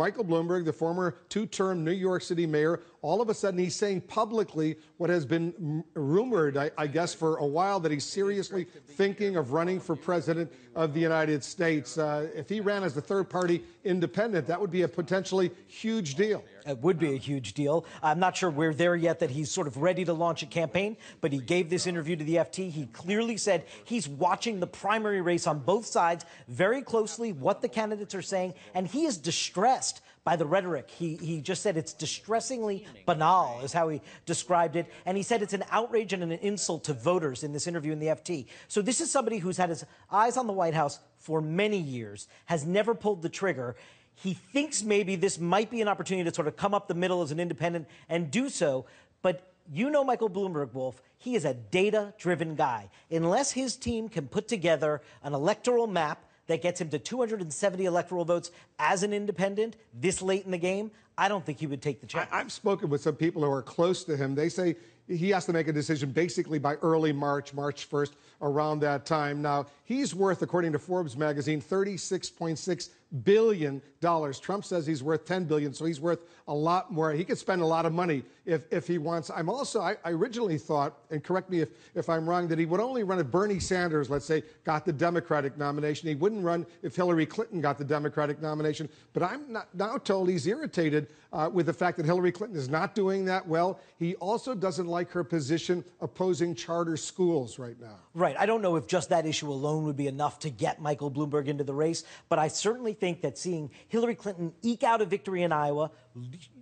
Michael Bloomberg, the former two term New York City mayor, all of a sudden he's saying publicly what has been rumored, I, I, guess, for a while that he's seriously thinking of running for president of the United States. Uh, if he ran as a third party independent, that would be a potentially huge deal. It would be a huge deal. I'm not sure we're there yet that he's sort of ready to launch a campaign, but he gave this interview to the FT. He clearly said he's watching the primary race on both sides very closely, what the candidates are saying, and he is distressed impressed by the rhetoric. He, he just said it's distressingly banal, is how he described it. And he said it's an outrage and an insult to voters in this interview in the FT. So this is somebody who's had his eyes on the White House for many years, has never pulled the trigger. He thinks maybe this might be an opportunity to sort of come up the middle as an independent and do so. But you know Michael Bloomberg, Wolf. He is a data driven guy. Unless his team can put together an electoral map that gets him to 270 electoral votes as an independent this late in the game, I don't think he would take the chance. I, have spoken with some people who are close to him. They say he has to make a decision basically by early March, March 1st, around that time. Now, he's worth, according to Forbes magazine, $36.6 billion. Trump says he's worth $10 billion, so he's worth a lot more. He could spend a lot of money if, if he wants. I'm also, I, I originally thought, and correct me if, if I'm wrong, that he would only run if Bernie Sanders, let's say, got the Democratic nomination. He wouldn't run if Hillary Clinton got the Democratic nomination. But I'm not, now told he's irritated uh, with the fact that Hillary Clinton is not doing that well. He also doesn't like her position opposing charter schools right now. Right. I don't know if just that issue alone would be enough to get Michael Bloomberg into the race, but I certainly think that seeing Hillary Clinton eke out a victory in Iowa,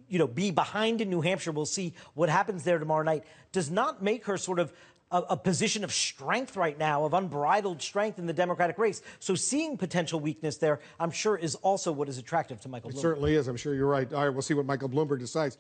you know, be behind in New Hampshire, we'll see what happens there tomorrow night, does not make her sort of a, a, position of strength right now, of unbridled strength in the Democratic race. So seeing potential weakness there, I'm sure, is also what is attractive to Michael. It Bloomberg. certainly is. I'm sure you're right. All right, we'll see what Michael Bloomberg decides.